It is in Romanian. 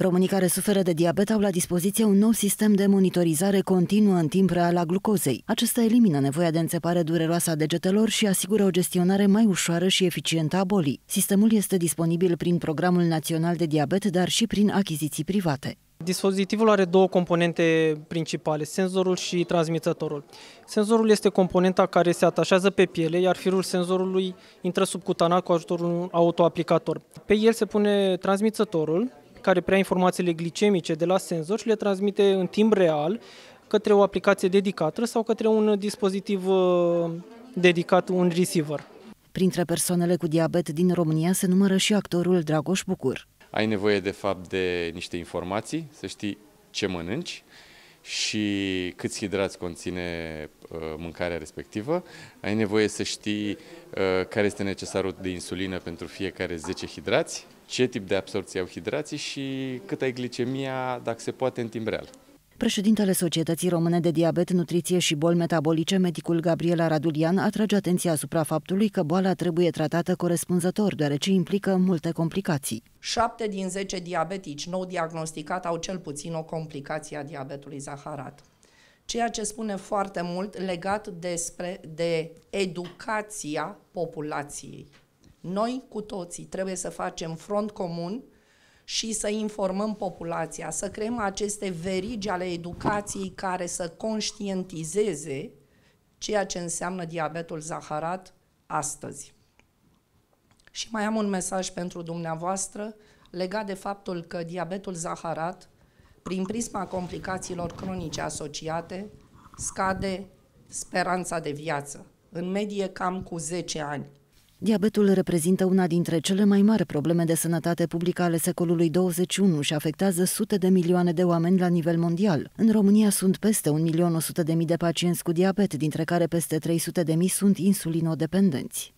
Românii care suferă de diabet au la dispoziție un nou sistem de monitorizare continuă în timp real a glucozei. Acesta elimină nevoia de înțepare dureroasă a degetelor și asigură o gestionare mai ușoară și eficientă a bolii. Sistemul este disponibil prin Programul Național de Diabet, dar și prin achiziții private. Dispozitivul are două componente principale, senzorul și transmițătorul. Senzorul este componenta care se atașează pe piele, iar firul senzorului intră subcutanat cu ajutorul unui autoaplicator. Pe el se pune transmițătorul, care preia informațiile glicemice de la senzor și le transmite în timp real către o aplicație dedicată sau către un dispozitiv uh, dedicat, un receiver. Printre persoanele cu diabet din România se numără și actorul Dragoș Bucur. Ai nevoie de fapt de niște informații, să știi ce mănânci, și câți hidrați conține uh, mâncarea respectivă. Ai nevoie să știi uh, care este necesarul de insulină pentru fiecare 10 hidrați, ce tip de absorție au hidrații și cât ai glicemia, dacă se poate, în timp real. Președintele Societății Române de Diabet, Nutriție și Boli Metabolice, medicul Gabriela Radulian, atrage atenția asupra faptului că boala trebuie tratată corespunzător, deoarece implică multe complicații. 7 din 10 diabetici nou diagnosticat au cel puțin o complicație a diabetului zaharat. Ceea ce spune foarte mult legat despre, de educația populației. Noi cu toții trebuie să facem front comun și să informăm populația, să creăm aceste verigi ale educației care să conștientizeze ceea ce înseamnă diabetul zaharat astăzi. Și mai am un mesaj pentru dumneavoastră legat de faptul că diabetul zaharat, prin prisma complicațiilor cronice asociate, scade speranța de viață, în medie cam cu 10 ani. Diabetul reprezintă una dintre cele mai mari probleme de sănătate publică ale secolului 21 și afectează sute de milioane de oameni la nivel mondial. În România sunt peste 1.100.000 de pacienți cu diabet, dintre care peste 300.000 sunt insulinodependenți.